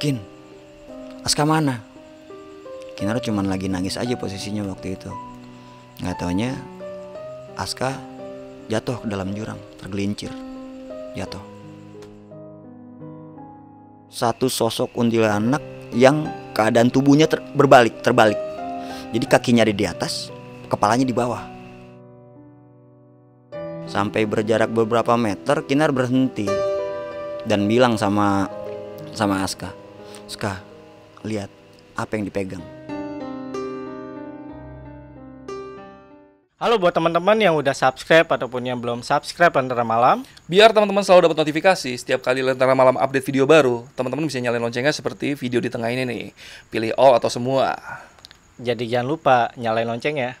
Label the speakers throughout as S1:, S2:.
S1: Kin, Aska mana? Kinar cuman lagi nangis aja posisinya waktu itu. Nggak taunya Aska jatuh ke dalam jurang, tergelincir. Jatuh. Satu sosok kuntilanak yang keadaan tubuhnya ter berbalik, terbalik. Jadi kakinya ada di atas, kepalanya di bawah. Sampai berjarak beberapa meter, Kinar berhenti dan bilang sama sama Aska, Ska, lihat apa yang dipegang.
S2: Halo buat teman-teman yang udah subscribe ataupun yang belum subscribe Lentera Malam. Biar teman-teman selalu dapat notifikasi setiap kali Lentera Malam update video baru, teman-teman bisa nyalain loncengnya seperti video di tengah ini nih. Pilih all atau semua. Jadi jangan lupa nyalain loncengnya.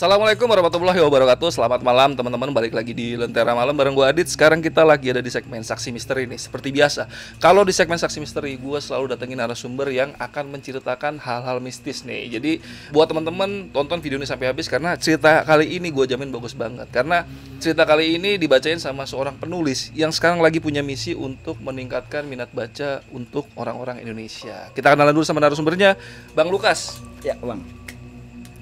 S2: Assalamualaikum warahmatullahi wabarakatuh Selamat malam teman-teman Balik lagi di Lentera Malam bareng gue Adit Sekarang kita lagi ada di segmen Saksi Misteri ini. Seperti biasa Kalau di segmen Saksi Misteri Gue selalu datengin narasumber yang akan menceritakan hal-hal mistis nih Jadi buat teman-teman tonton video ini sampai habis Karena cerita kali ini gue jamin bagus banget Karena cerita kali ini dibacain sama seorang penulis Yang sekarang lagi punya misi untuk meningkatkan minat baca untuk orang-orang Indonesia Kita kenalan dulu sama narasumbernya Bang Lukas Ya Bang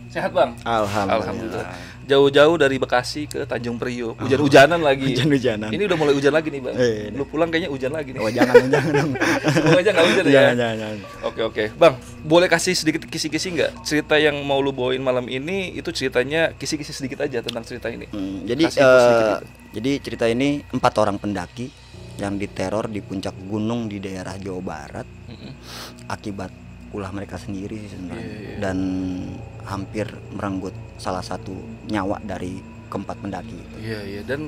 S2: Sehat bang. Alhamdulillah. Jauh-jauh dari Bekasi ke Tanjung Priok. Hujan-hujanan lagi. Hujan-hujanan. Ini udah mulai hujan lagi nih bang. Eh, Lu pulang kayaknya hujan lagi nih. Oh jangan, jangan.
S1: Semoga aja nggak hujan ya. Jangan, jangan.
S2: Oke oke, bang. Boleh kasih sedikit kisi-kisi nggak? Cerita yang mau lu bawain malam ini itu ceritanya kisi-kisi sedikit aja tentang cerita ini.
S1: Hmm, jadi uh, jadi cerita ini empat orang pendaki yang diteror di puncak gunung di daerah Jawa Barat mm -hmm. akibat ulah mereka sendiri sih sebenarnya yeah, yeah. dan hampir merenggut salah satu nyawa dari keempat pendaki itu.
S2: Iya yeah, iya yeah. dan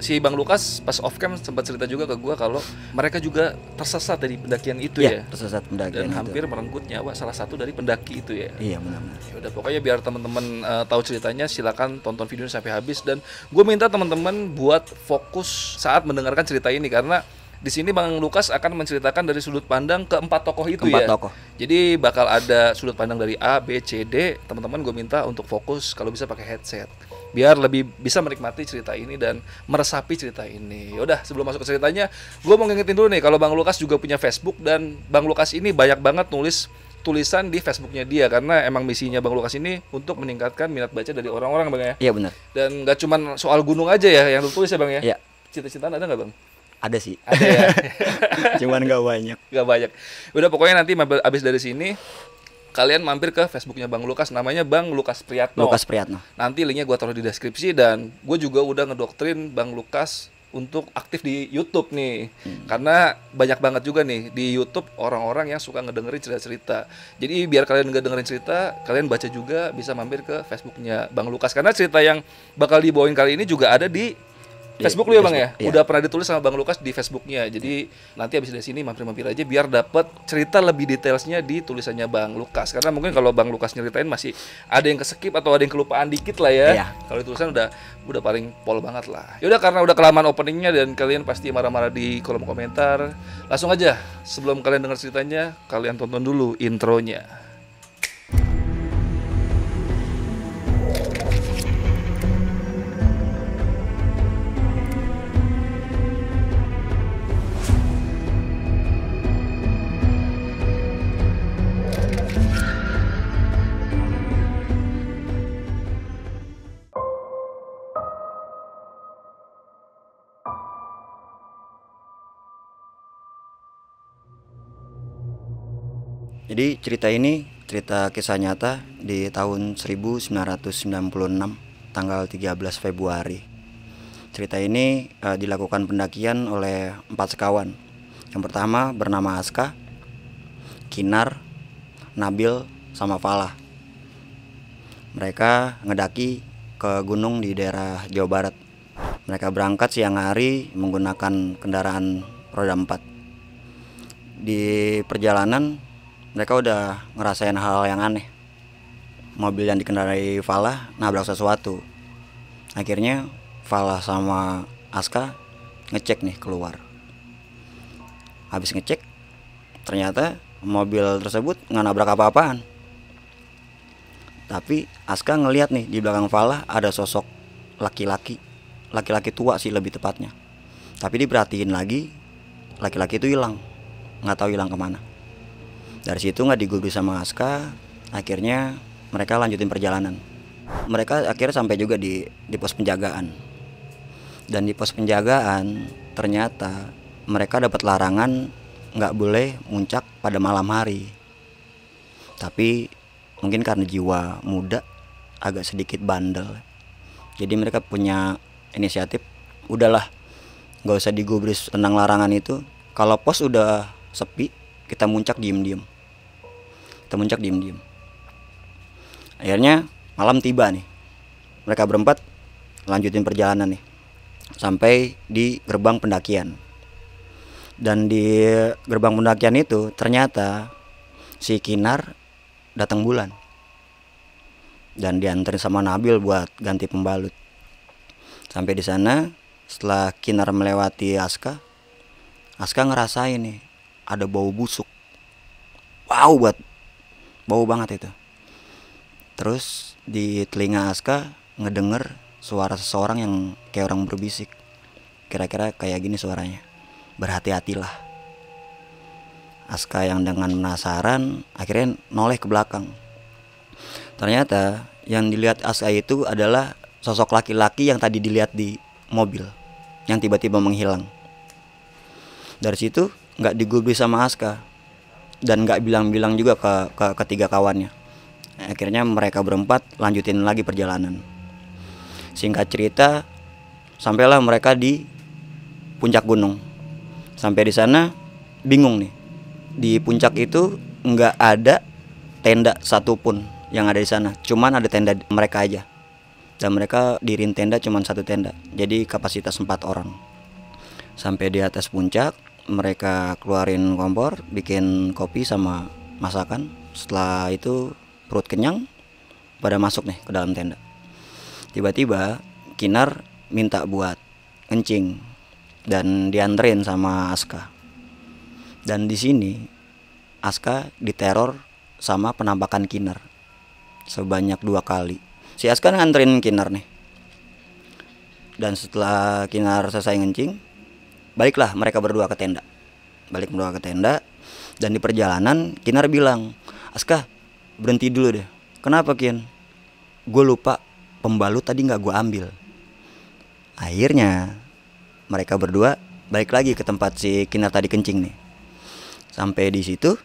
S2: si Bang Lukas pas off cam sempat cerita juga ke gua kalau mereka juga tersesat dari pendakian itu ya. ya?
S1: tersesat pendakian. Dan itu. hampir
S2: merenggut nyawa salah satu dari pendaki itu ya. Iya benar-benar. Ya udah pokoknya biar teman-teman uh, tahu ceritanya silakan tonton videonya sampai habis dan gue minta teman-teman buat fokus saat mendengarkan cerita ini karena di sini Bang Lukas akan menceritakan dari sudut pandang keempat tokoh itu keempat ya. tokoh. Jadi bakal ada sudut pandang dari A, B, C, D. Teman-teman gue minta untuk fokus kalau bisa pakai headset biar lebih bisa menikmati cerita ini dan meresapi cerita ini. Yaudah, sebelum masuk ke ceritanya, gue mau ngingetin dulu nih kalau Bang Lukas juga punya Facebook dan Bang Lukas ini banyak banget nulis tulisan di Facebooknya dia karena emang misinya Bang Lukas ini untuk meningkatkan minat baca dari orang-orang bang ya. Iya benar. Dan gak cuma soal gunung aja ya yang tertulis ya bang ya. Iya. cita cita ada nggak bang? ada sih ada ya cuman gak banyak Gak banyak udah pokoknya nanti abis dari sini kalian mampir ke Facebooknya Bang Lukas namanya Bang Lukas Priyatno Lukas Priyatno nanti linknya gue taruh di deskripsi dan gue juga udah ngedoktrin Bang Lukas untuk aktif di YouTube nih hmm. karena banyak banget juga nih di YouTube orang-orang yang suka ngedengerin cerita-cerita jadi biar kalian nggak dengerin cerita kalian baca juga bisa mampir ke Facebooknya Bang Lukas karena cerita yang bakal dibawain kali ini juga ada di Facebook lu ya bang ya? ya? Udah pernah ditulis sama bang Lukas di Facebooknya. Jadi ya. nanti abis dari sini mampir-mampir aja biar dapat cerita lebih detailnya di tulisannya bang Lukas. Karena mungkin kalau bang Lukas nyeritain masih ada yang keskip atau ada yang kelupaan dikit lah ya. ya. Kalau tulisan udah udah paling pol banget lah. Yaudah karena udah kelamaan openingnya dan kalian pasti marah-marah di kolom komentar. Langsung aja sebelum kalian dengar ceritanya kalian tonton dulu intronya.
S1: Jadi cerita ini cerita kisah nyata di tahun 1996 tanggal 13 Februari. Cerita ini uh, dilakukan pendakian oleh empat sekawan. Yang pertama bernama Aska, Kinar, Nabil, sama Falah. Mereka ngedaki ke gunung di daerah Jawa Barat. Mereka berangkat siang hari menggunakan kendaraan roda empat Di perjalanan mereka udah ngerasain hal, -hal yang aneh mobil yang dikendarai Falah nabrak sesuatu akhirnya Falah sama Aska ngecek nih keluar habis ngecek ternyata mobil tersebut nggak nabrak apa-apaan tapi Aska ngeliat nih di belakang Falah ada sosok laki-laki laki-laki tua sih lebih tepatnya tapi diperhatiin lagi laki-laki itu hilang nggak tahu hilang kemana dari situ nggak digubris sama Aska akhirnya mereka lanjutin perjalanan mereka akhirnya sampai juga di di pos penjagaan dan di pos penjagaan ternyata mereka dapat larangan nggak boleh muncak pada malam hari tapi mungkin karena jiwa muda agak sedikit bandel jadi mereka punya inisiatif udahlah nggak usah digubris tentang larangan itu kalau pos udah sepi kita muncak diem-diem Temuncak diem-diem. Akhirnya malam tiba nih. Mereka berempat lanjutin perjalanan nih. Sampai di gerbang pendakian. Dan di gerbang pendakian itu ternyata si Kinar datang bulan. Dan diantar sama Nabil buat ganti pembalut. Sampai di sana setelah Kinar melewati Aska, Aska ngerasain nih ada bau busuk. Wow buat bau banget itu terus di telinga Aska ngedenger suara seseorang yang kayak orang berbisik kira-kira kayak gini suaranya berhati-hatilah Aska yang dengan penasaran akhirnya noleh ke belakang ternyata yang dilihat Aska itu adalah sosok laki-laki yang tadi dilihat di mobil yang tiba-tiba menghilang dari situ nggak digubris sama Aska dan nggak bilang-bilang juga ke, ke ketiga kawannya akhirnya mereka berempat lanjutin lagi perjalanan singkat cerita sampailah mereka di puncak gunung sampai di sana bingung nih di puncak itu nggak ada tenda satupun yang ada di sana cuman ada tenda mereka aja dan mereka dirin tenda cuman satu tenda jadi kapasitas empat orang sampai di atas puncak mereka keluarin kompor bikin kopi sama masakan setelah itu perut kenyang pada masuk nih ke dalam tenda tiba-tiba Kinar minta buat kencing dan dianterin sama Aska dan di sini Aska diteror sama penampakan Kinar sebanyak dua kali si Aska nganterin Kinar nih dan setelah Kinar selesai ngencing Baliklah mereka berdua ke tenda. Balik berdua ke tenda dan di perjalanan Kinar bilang, "Aska, berhenti dulu deh. Kenapa, Kin? Gue lupa pembalut tadi nggak gue ambil." Akhirnya mereka berdua balik lagi ke tempat si Kinar tadi kencing nih. Sampai di situ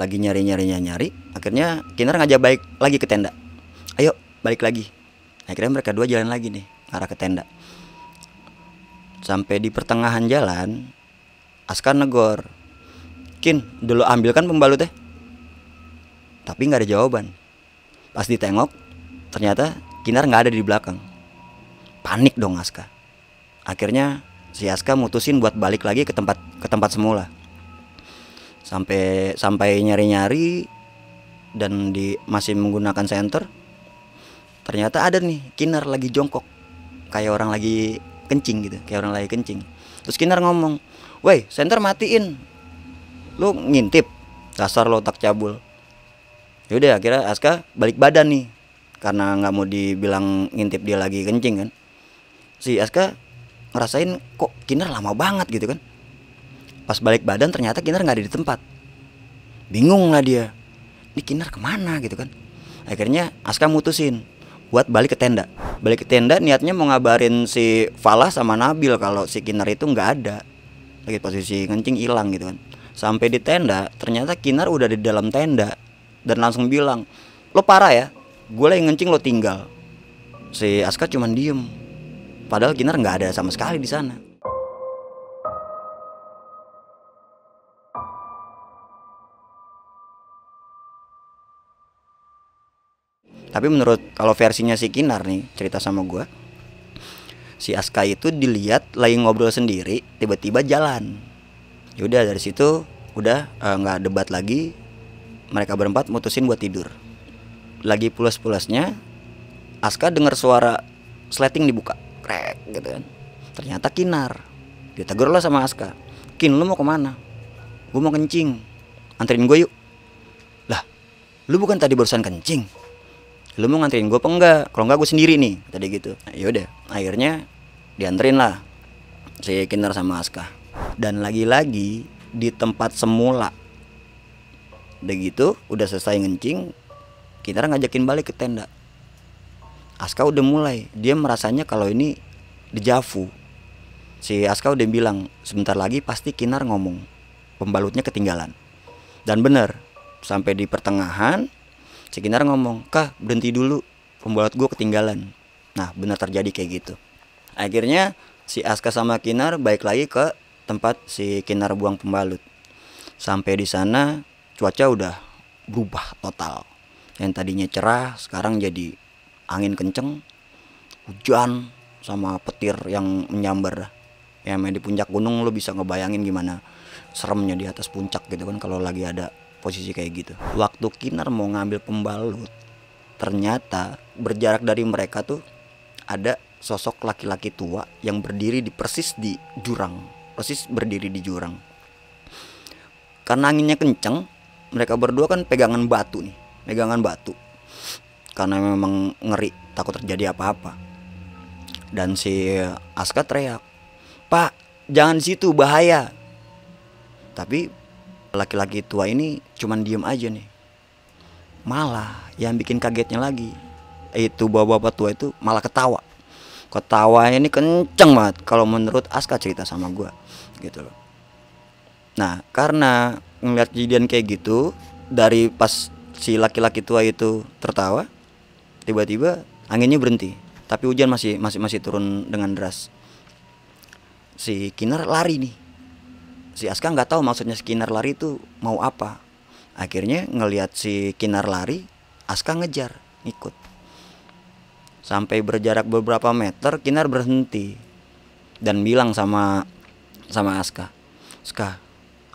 S1: lagi nyari-nyari nyari, nyari akhirnya Kinar ngajak baik lagi ke tenda. Ayo, balik lagi. Akhirnya mereka dua jalan lagi nih arah ke tenda. Sampai di pertengahan jalan, Aska negor. Kin, dulu ambilkan pembalut teh. Tapi nggak ada jawaban. Pas ditengok, ternyata Kinar nggak ada di belakang. Panik dong Aska. Akhirnya si Aska mutusin buat balik lagi ke tempat ke tempat semula. Sampai sampai nyari-nyari dan di masih menggunakan senter, ternyata ada nih Kinar lagi jongkok kayak orang lagi kencing gitu kayak orang lagi kencing terus Kinar ngomong woi senter matiin lu ngintip dasar lo tak cabul yaudah akhirnya Aska balik badan nih karena nggak mau dibilang ngintip dia lagi kencing kan si Aska ngerasain kok Kinar lama banget gitu kan pas balik badan ternyata Kinar nggak ada di tempat bingung lah dia ini Kinar kemana gitu kan akhirnya Aska mutusin buat balik ke tenda. Balik ke tenda niatnya mau ngabarin si Falah sama Nabil kalau si Kinar itu nggak ada. Lagi posisi ngencing hilang gitu kan. Sampai di tenda, ternyata Kinar udah di dalam tenda dan langsung bilang, "Lo parah ya? Gue lagi ngencing lo tinggal." Si Aska cuman diem. Padahal Kinar nggak ada sama sekali di sana. tapi menurut kalau versinya si Kinar nih cerita sama gue si Aska itu dilihat lagi ngobrol sendiri tiba-tiba jalan yaudah dari situ udah eh, nggak uh, debat lagi mereka berempat mutusin buat tidur lagi pulas-pulasnya Aska dengar suara sleting dibuka krek gitu kan ternyata Kinar ditegur lah sama Aska Kin lu mau kemana gue mau kencing anterin gue yuk lah lu bukan tadi barusan kencing lu mau nganterin gue apa enggak kalau enggak gue sendiri nih tadi gitu nah, yaudah akhirnya dianterin lah si Kinar sama Aska dan lagi-lagi di tempat semula udah gitu udah selesai ngencing Kinar ngajakin balik ke tenda Aska udah mulai dia merasanya kalau ini dejavu si Aska udah bilang sebentar lagi pasti Kinar ngomong pembalutnya ketinggalan dan bener sampai di pertengahan Cekinar ngomong, kah berhenti dulu, pembalap gue ketinggalan. Nah benar terjadi kayak gitu. Akhirnya si Aska sama Kinar baik lagi ke tempat si Kinar buang pembalut. Sampai di sana cuaca udah berubah total. Yang tadinya cerah sekarang jadi angin kenceng, hujan sama petir yang menyambar. Yang main di puncak gunung lo bisa ngebayangin gimana seremnya di atas puncak gitu kan kalau lagi ada posisi kayak gitu waktu Kinar mau ngambil pembalut ternyata berjarak dari mereka tuh ada sosok laki-laki tua yang berdiri di persis di jurang persis berdiri di jurang karena anginnya kenceng mereka berdua kan pegangan batu nih pegangan batu karena memang ngeri takut terjadi apa-apa dan si Aska teriak pak jangan situ bahaya tapi laki-laki tua ini cuman diem aja nih malah yang bikin kagetnya lagi itu bapak-bapak tua itu malah ketawa ketawa ini kenceng banget kalau menurut Aska cerita sama gue gitu loh nah karena ngeliat kejadian kayak gitu dari pas si laki-laki tua itu tertawa tiba-tiba anginnya berhenti tapi hujan masih masih masih turun dengan deras si Kinar lari nih si Aska nggak tahu maksudnya skinner lari itu mau apa akhirnya ngelihat si skinner lari Aska ngejar ikut. sampai berjarak beberapa meter skinner berhenti dan bilang sama sama Aska Aska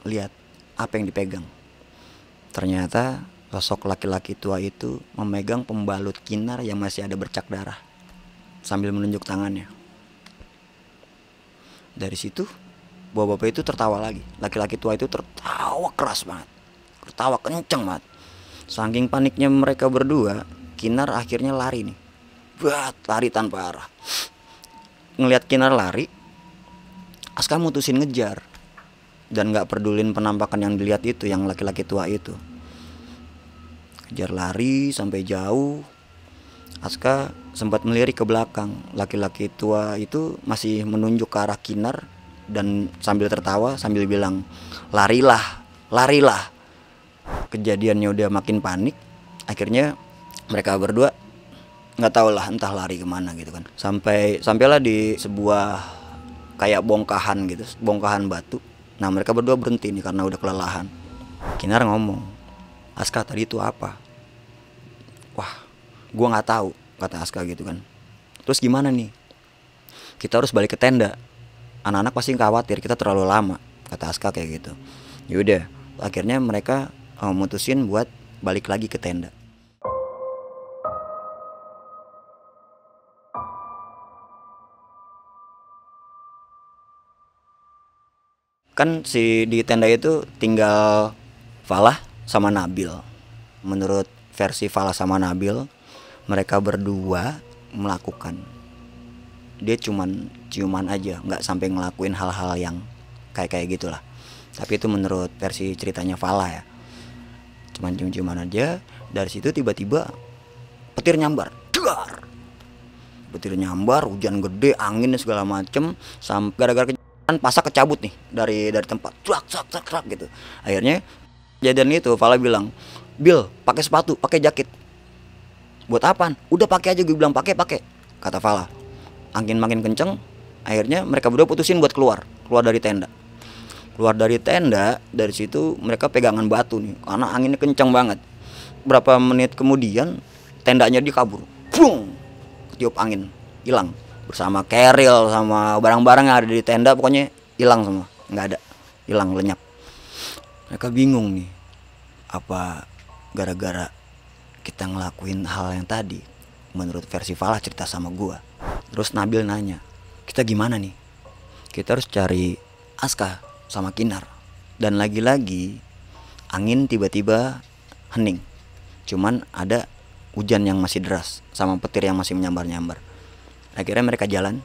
S1: lihat apa yang dipegang ternyata sosok laki-laki tua itu memegang pembalut skinner yang masih ada bercak darah sambil menunjuk tangannya dari situ bapak-bapak itu tertawa lagi laki-laki tua itu tertawa keras banget tertawa kenceng banget saking paniknya mereka berdua Kinar akhirnya lari nih buat lari tanpa arah ngelihat Kinar lari Aska mutusin ngejar dan nggak pedulin penampakan yang dilihat itu yang laki-laki tua itu kejar lari sampai jauh Aska sempat melirik ke belakang laki-laki tua itu masih menunjuk ke arah Kinar dan sambil tertawa sambil bilang larilah larilah kejadiannya udah makin panik akhirnya mereka berdua nggak tahu lah entah lari kemana gitu kan sampai sampailah di sebuah kayak bongkahan gitu bongkahan batu nah mereka berdua berhenti nih karena udah kelelahan Kinar ngomong Aska tadi itu apa wah gua nggak tahu kata Aska gitu kan terus gimana nih kita harus balik ke tenda anak-anak pasti khawatir kita terlalu lama kata Aska kayak gitu yaudah akhirnya mereka memutusin eh, mutusin buat balik lagi ke tenda kan si di tenda itu tinggal Falah sama Nabil menurut versi Falah sama Nabil mereka berdua melakukan dia cuman ciuman aja nggak sampai ngelakuin hal-hal yang kayak kayak gitulah tapi itu menurut versi ceritanya Fala ya cuman cium-ciuman aja dari situ tiba-tiba petir nyambar Duar! petir nyambar hujan gede angin segala macem sampai gara-gara kan pasak kecabut nih dari dari tempat trak trak trak gitu akhirnya kejadian itu Fala bilang Bill pakai sepatu pakai jaket buat apaan udah pakai aja gue bilang pakai pakai kata Fala angin makin kenceng akhirnya mereka berdua putusin buat keluar keluar dari tenda keluar dari tenda dari situ mereka pegangan batu nih karena anginnya kencang banget berapa menit kemudian tendanya dikabur kabur Bung! tiup angin hilang bersama keril sama barang-barang yang ada di tenda pokoknya hilang semua nggak ada hilang lenyap mereka bingung nih apa gara-gara kita ngelakuin hal yang tadi menurut versi Falah cerita sama gua terus Nabil nanya kita gimana nih kita harus cari Aska sama Kinar dan lagi-lagi angin tiba-tiba hening cuman ada hujan yang masih deras sama petir yang masih menyambar-nyambar akhirnya mereka jalan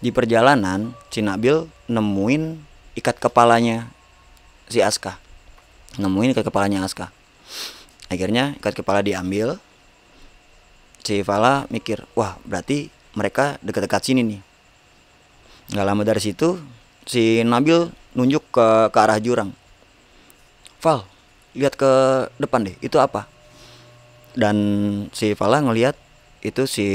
S1: di perjalanan Cinabil nemuin ikat kepalanya si Aska nemuin ikat kepalanya Aska akhirnya ikat kepala diambil si Fala mikir wah berarti mereka dekat-dekat sini nih nggak lama dari situ si Nabil nunjuk ke ke arah jurang Val lihat ke depan deh itu apa dan si Fala ngelihat itu si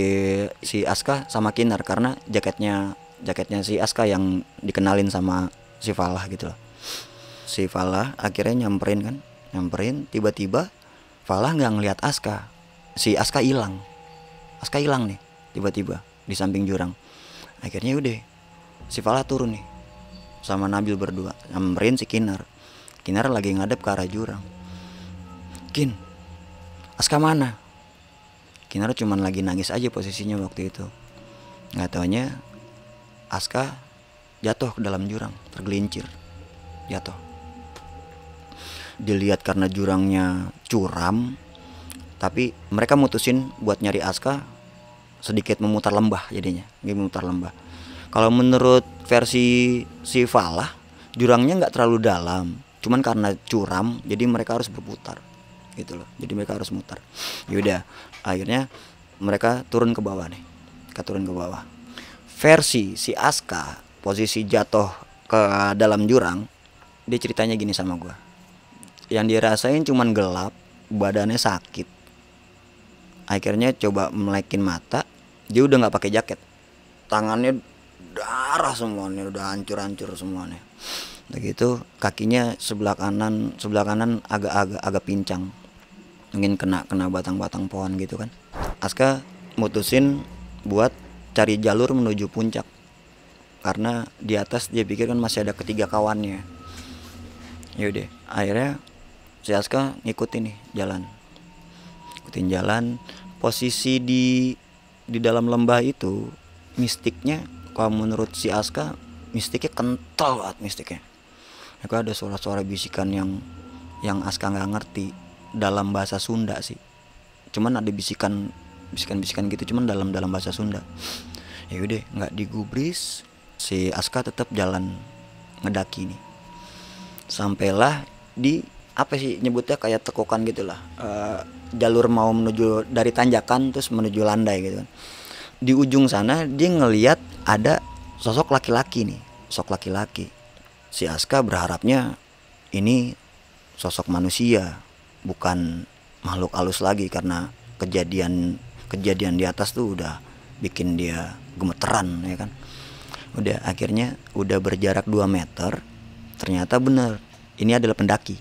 S1: si Aska sama Kinar karena jaketnya jaketnya si Aska yang dikenalin sama si Falah gitu loh. Si Falah akhirnya nyamperin kan, nyamperin tiba-tiba Falah nggak ngelihat Aska. Si Aska hilang. Aska hilang nih tiba-tiba di samping jurang. Akhirnya udah si Fala turun nih sama Nabil berdua nyamperin si Kinar Kinar lagi ngadep ke arah jurang Kin Aska mana Kinar cuman lagi nangis aja posisinya waktu itu nggak taunya Aska jatuh ke dalam jurang tergelincir jatuh dilihat karena jurangnya curam tapi mereka mutusin buat nyari Aska sedikit memutar lembah jadinya, memutar lembah kalau menurut versi si Falah, jurangnya nggak terlalu dalam, cuman karena curam, jadi mereka harus berputar, gitu loh. Jadi mereka harus mutar. Yaudah, akhirnya mereka turun ke bawah nih, ke turun ke bawah. Versi si Aska posisi jatuh ke dalam jurang, dia ceritanya gini sama gue. Yang dirasain cuman gelap, badannya sakit. Akhirnya coba melekin mata, dia udah nggak pakai jaket. Tangannya darah semua nih udah hancur-hancur semua nih begitu kakinya sebelah kanan sebelah kanan agak-agak agak pincang mungkin kena kena batang-batang pohon gitu kan Aska mutusin buat cari jalur menuju puncak karena di atas dia pikir kan masih ada ketiga kawannya yaudah akhirnya si Aska ngikutin nih jalan ngikutin jalan posisi di di dalam lembah itu mistiknya kalau menurut si Aska mistiknya kental banget mistiknya aku ada suara-suara bisikan yang yang Aska nggak ngerti dalam bahasa Sunda sih cuman ada bisikan bisikan-bisikan gitu cuman dalam dalam bahasa Sunda ya udah nggak digubris si Aska tetap jalan ngedaki nih sampailah di apa sih nyebutnya kayak tekukan gitulah uh, eh, jalur mau menuju dari tanjakan terus menuju landai gitu kan di ujung sana dia ngeliat ada sosok laki-laki nih, sosok laki-laki. Si Aska berharapnya ini sosok manusia, bukan makhluk halus lagi karena kejadian kejadian di atas tuh udah bikin dia gemeteran ya kan. Udah akhirnya udah berjarak 2 meter, ternyata bener ini adalah pendaki.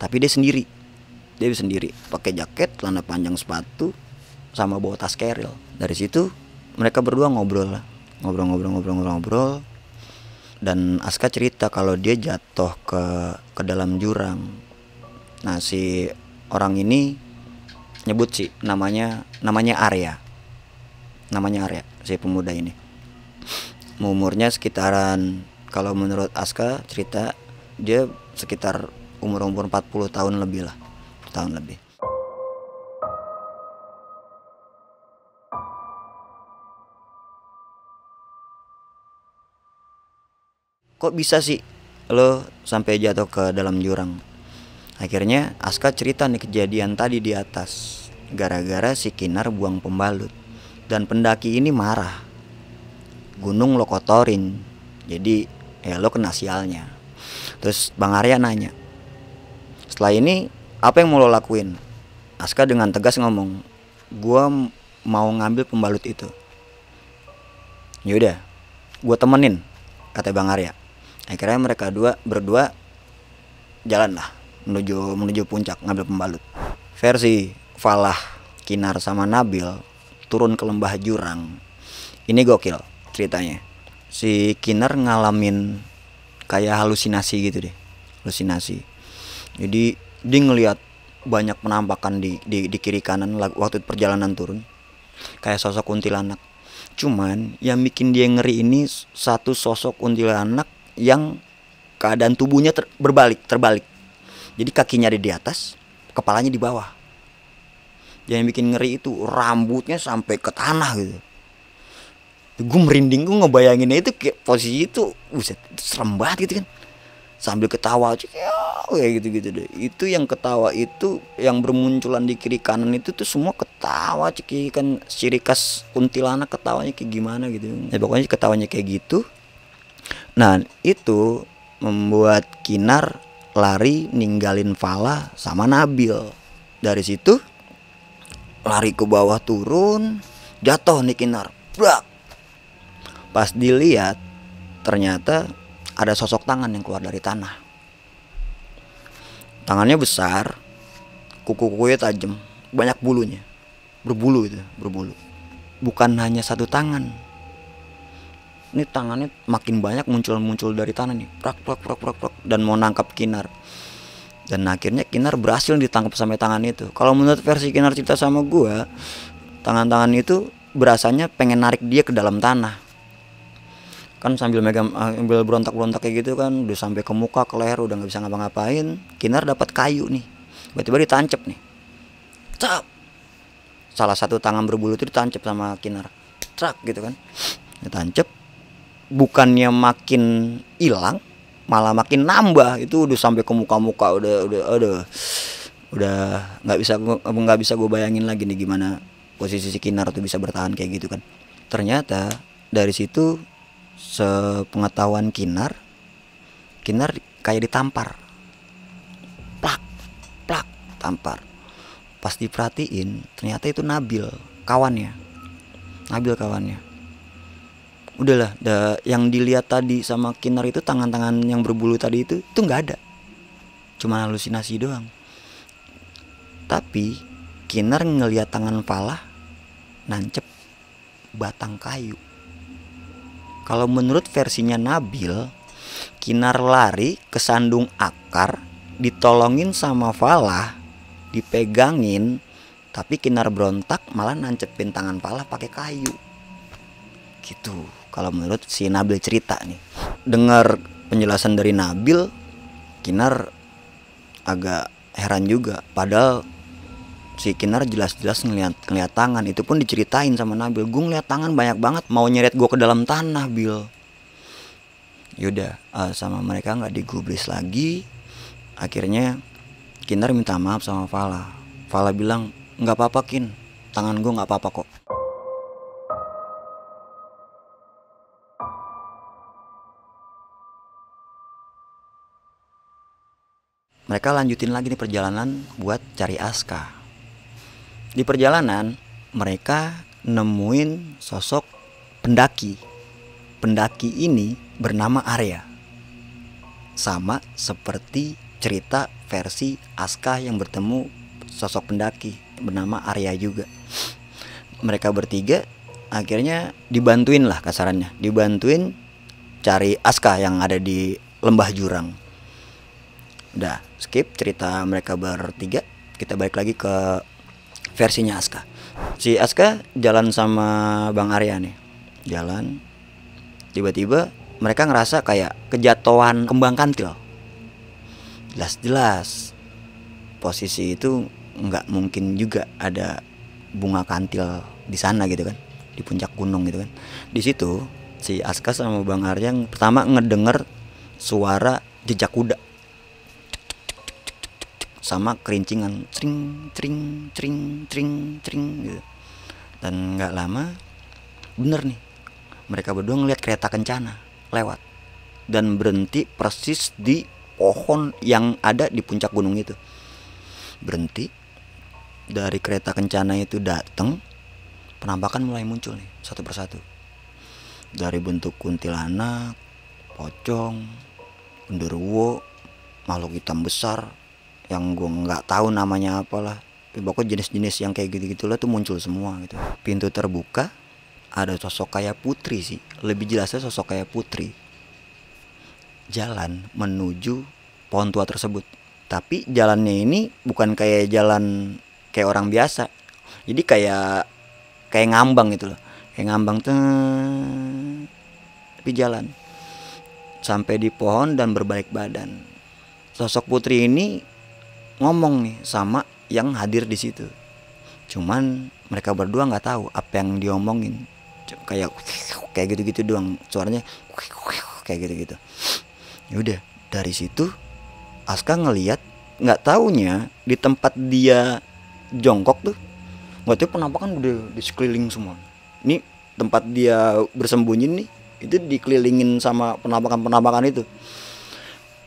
S1: Tapi dia sendiri. Dia sendiri pakai jaket, celana panjang, sepatu sama bawa tas keril. Dari situ mereka berdua ngobrol lah ngobrol-ngobrol-ngobrol-ngobrol dan Aska cerita kalau dia jatuh ke ke dalam jurang. Nah si orang ini nyebut sih namanya namanya Arya, namanya Arya si pemuda ini. Umurnya sekitaran kalau menurut Aska cerita dia sekitar umur umur 40 tahun lebih lah, tahun lebih. kok bisa sih lo sampai jatuh ke dalam jurang akhirnya Aska cerita nih kejadian tadi di atas gara-gara si Kinar buang pembalut dan pendaki ini marah gunung lo kotorin jadi ya lo kena sialnya terus Bang Arya nanya setelah ini apa yang mau lo lakuin Aska dengan tegas ngomong gue mau ngambil pembalut itu yaudah gue temenin kata Bang Arya akhirnya mereka dua berdua jalan lah menuju menuju puncak ngambil pembalut versi Falah Kinar sama Nabil turun ke lembah jurang ini gokil ceritanya si Kinar ngalamin kayak halusinasi gitu deh halusinasi jadi dia ngelihat banyak penampakan di, di, di kiri kanan waktu perjalanan turun kayak sosok kuntilanak cuman yang bikin dia ngeri ini satu sosok kuntilanak yang keadaan tubuhnya ter berbalik, terbalik. Jadi kakinya ada di atas, kepalanya di bawah. Yang bikin ngeri itu rambutnya sampai ke tanah gitu. Gue merinding, gue ngebayanginnya itu kayak posisi itu, buset, itu serem banget gitu kan. Sambil ketawa, ya, kayak gitu-gitu deh. Itu yang ketawa itu, yang bermunculan di kiri kanan itu tuh semua ketawa, cekikan ciri khas kuntilanak ketawanya kayak gimana gitu. Ya pokoknya ketawanya kayak gitu, Nah itu membuat Kinar lari ninggalin Fala sama Nabil. Dari situ lari ke bawah turun, jatuh nih Kinar. blak Pas dilihat ternyata ada sosok tangan yang keluar dari tanah. Tangannya besar, kuku-kukunya tajam, banyak bulunya. Berbulu itu, berbulu. Bukan hanya satu tangan, ini tangannya makin banyak muncul-muncul dari tanah nih prak prak prak prak prak dan mau nangkap Kinar dan akhirnya Kinar berhasil ditangkap sampai tangan itu kalau menurut versi Kinar cerita sama gue tangan-tangan itu berasanya pengen narik dia ke dalam tanah kan sambil megang eh, ambil berontak-berontak kayak gitu kan udah sampai ke muka ke leher udah nggak bisa ngapa-ngapain Kinar dapat kayu nih tiba-tiba ditancep nih Cap. salah satu tangan berbulu itu ditancep sama Kinar trak gitu kan ditancep bukannya makin hilang malah makin nambah itu udah sampai ke muka-muka udah udah udah udah nggak bisa nggak bisa gue bayangin lagi nih gimana posisi si Kinar tuh bisa bertahan kayak gitu kan ternyata dari situ sepengetahuan Kinar Kinar kayak ditampar plak plak tampar pas diperhatiin ternyata itu Nabil kawannya Nabil kawannya udahlah da, yang dilihat tadi sama Kinar itu tangan-tangan yang berbulu tadi itu itu nggak ada cuma halusinasi doang tapi Kinar ngelihat tangan Falah nancep batang kayu kalau menurut versinya Nabil Kinar lari ke sandung akar ditolongin sama Falah dipegangin tapi Kinar berontak malah nancepin tangan Falah pakai kayu gitu kalau menurut si Nabil cerita nih dengar penjelasan dari Nabil Kinar agak heran juga padahal si Kinar jelas-jelas ngeliat, ngeliat tangan itu pun diceritain sama Nabil gue ngeliat tangan banyak banget mau nyeret gue ke dalam tanah Bil yaudah uh, sama mereka nggak digubris lagi akhirnya Kinar minta maaf sama Fala Fala bilang nggak apa-apa Kin tangan gue nggak apa-apa kok mereka lanjutin lagi nih perjalanan buat cari Aska. Di perjalanan mereka nemuin sosok pendaki. Pendaki ini bernama Arya. Sama seperti cerita versi Aska yang bertemu sosok pendaki bernama Arya juga. Mereka bertiga akhirnya dibantuin lah kasarannya, dibantuin cari Aska yang ada di lembah jurang udah skip cerita mereka bertiga kita balik lagi ke versinya Aska si Aska jalan sama Bang Arya nih jalan tiba-tiba mereka ngerasa kayak kejatuhan kembang kantil jelas-jelas posisi itu nggak mungkin juga ada bunga kantil di sana gitu kan di puncak gunung gitu kan di situ si Aska sama Bang Arya yang pertama ngedenger suara jejak kuda sama kerincingan cring cring cring cring cring gitu dan nggak lama bener nih mereka berdua ngeliat kereta kencana lewat dan berhenti persis di pohon yang ada di puncak gunung itu berhenti dari kereta kencana itu datang penampakan mulai muncul nih satu persatu dari bentuk kuntilanak pocong undurwo makhluk hitam besar yang gue nggak tahu namanya apalah pokoknya jenis-jenis yang kayak gitu gitulah tuh muncul semua gitu pintu terbuka ada sosok kayak putri sih lebih jelasnya sosok kayak putri jalan menuju pohon tua tersebut tapi jalannya ini bukan kayak jalan kayak orang biasa jadi kayak kayak ngambang gitu loh kayak ngambang tuh tapi jalan sampai di pohon dan berbalik badan sosok putri ini ngomong nih sama yang hadir di situ cuman mereka berdua nggak tahu apa yang diomongin kayak kayak gitu-gitu doang suaranya kayak gitu-gitu yaudah dari situ Aska ngeliat nggak taunya di tempat dia jongkok tuh nggak tahu penampakan udah di sekeliling semua ini tempat dia bersembunyi nih itu dikelilingin sama penampakan-penampakan itu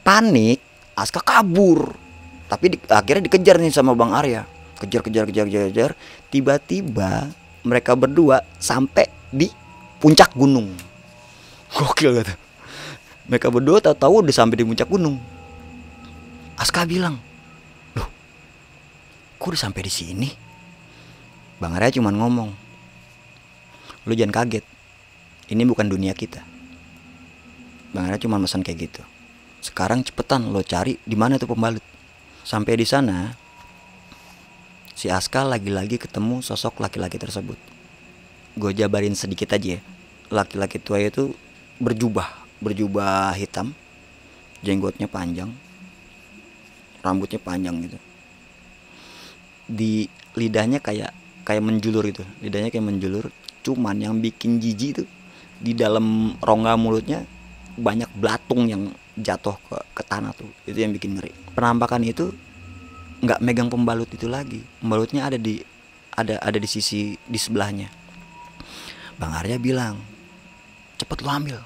S1: panik Aska kabur tapi di, akhirnya dikejar nih sama Bang Arya kejar kejar kejar kejar kejar tiba-tiba mereka berdua sampai di puncak gunung gokil gitu mereka berdua tahu-tahu udah sampai di puncak gunung Aska bilang loh kok udah sampai di sini Bang Arya cuma ngomong lu jangan kaget ini bukan dunia kita Bang Arya cuma pesan kayak gitu sekarang cepetan lo cari di mana tuh pembalut Sampai di sana, si Aska lagi-lagi ketemu sosok laki-laki tersebut. Gue jabarin sedikit aja ya. Laki-laki tua itu berjubah, berjubah hitam, jenggotnya panjang, rambutnya panjang gitu. Di lidahnya kayak kayak menjulur gitu, lidahnya kayak menjulur. Cuman yang bikin jijik tuh di dalam rongga mulutnya banyak belatung yang jatuh ke, ke tanah tuh itu yang bikin ngeri penampakan itu nggak megang pembalut itu lagi pembalutnya ada di ada ada di sisi di sebelahnya bang Arya bilang cepet lo ambil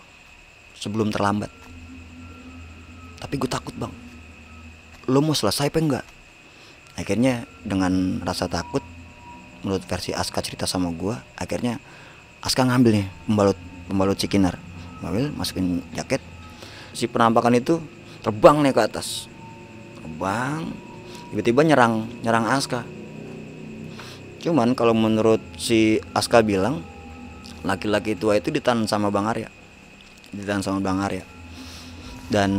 S1: sebelum terlambat tapi gue takut bang lo mau selesai apa enggak akhirnya dengan rasa takut menurut versi Aska cerita sama gue akhirnya Aska ngambil nih pembalut pembalut Cikinar Babil masukin jaket si penampakan itu terbang nih ke atas terbang tiba-tiba nyerang nyerang Aska cuman kalau menurut si Aska bilang laki-laki tua itu ditahan sama Bang Arya ditahan sama Bang Arya dan